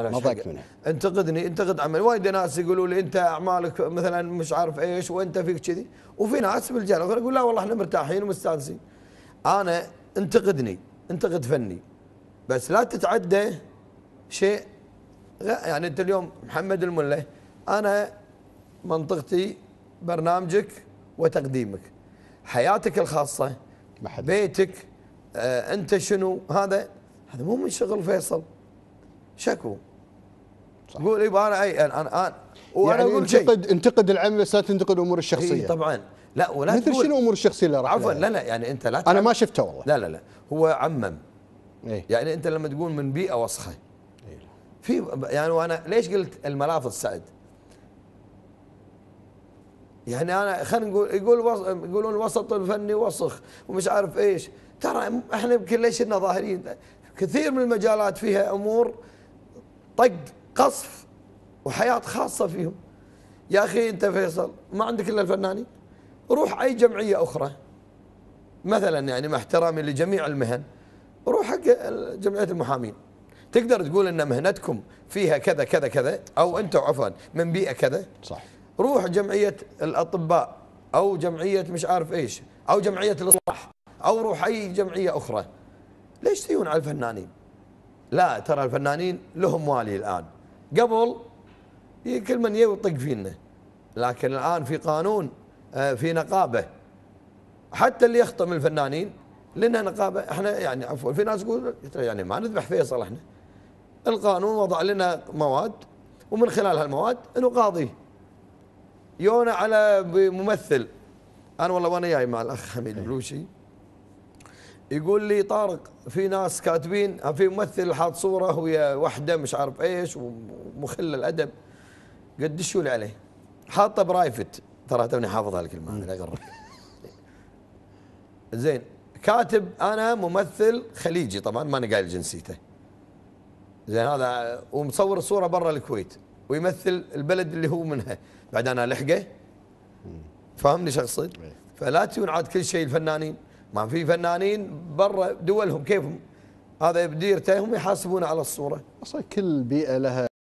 ما ضاقت منها انتقدني انتقد عمل وايد ناس يقولوا لي انت اعمالك مثلا مش عارف ايش وانت فيك كذي وفي ناس بالجانب يقول لا والله احنا مرتاحين ومستانسين انا انتقدني انتقد فني بس لا تتعدى شيء يعني انت اليوم محمد المله انا منطقتي برنامجك وتقديمك حياتك الخاصه بيتك آه انت شنو هذا هذا مو من شغل فيصل شكوا صح. قول إيه، انا اي انا انا وانا يعني اقول انتقد شيء. انتقد العمل بس لا تنتقد امور الشخصيه إيه، طبعا لا ولا مثل شنو الامور الشخصيه اللي راح عفوا لا لا يعني انت لا انا ما شفته والله لا لا لا هو عمم إيه؟ يعني انت لما تقول من بيئه وسخه إيه؟ في يعني وانا ليش قلت الملافظ سعد؟ يعني انا خلينا نقول يقول يقولون الوسط الفني وسخ ومش عارف ايش ترى احنا يمكن ليش لنا ظاهرين كثير من المجالات فيها امور طق قصف وحياه خاصه فيهم يا اخي انت فيصل ما عندك الا الفنانين روح اي جمعيه اخرى مثلا يعني مع احترامي لجميع المهن روح حق جمعيه المحامين تقدر تقول ان مهنتكم فيها كذا كذا كذا او انتم عفوا من بيئه كذا صح روح جمعيه الاطباء او جمعيه مش عارف ايش او جمعيه الاصلاح او روح اي جمعيه اخرى ليش تيون على الفنانين لا ترى الفنانين لهم والي الآن قبل كل من يجي فينا لكن الآن في قانون آه، في نقابة حتى اللي يخطم الفنانين لنا نقابة احنا يعني عفوا في ناس تقول يعني ما نذبح فيصل احنا القانون وضع لنا مواد ومن خلال هالمواد نقاضيه يونا على ممثل انا والله وانا جاي مع الاخ حميد إيه. بلوشي يقول لي طارق في ناس كاتبين في ممثل حاط صوره ويا وحده مش عارف ايش ومخل الادب قد دشوا لي عليه حاطه برايفت ترى توني حافظ هالكلمه لا اغرك زين كاتب انا ممثل خليجي طبعا ما انا قايل جنسيته زين هذا ومصور الصوره برا الكويت ويمثل البلد اللي هو منها بعد انا لحقه فاهمني شو اقصد؟ إيه. فلا تيون عاد كل شيء الفنانين ما في فنانين برا دولهم كيفهم هذا بديرتهم يحاسبون على الصورة أصلا كل بيئة لها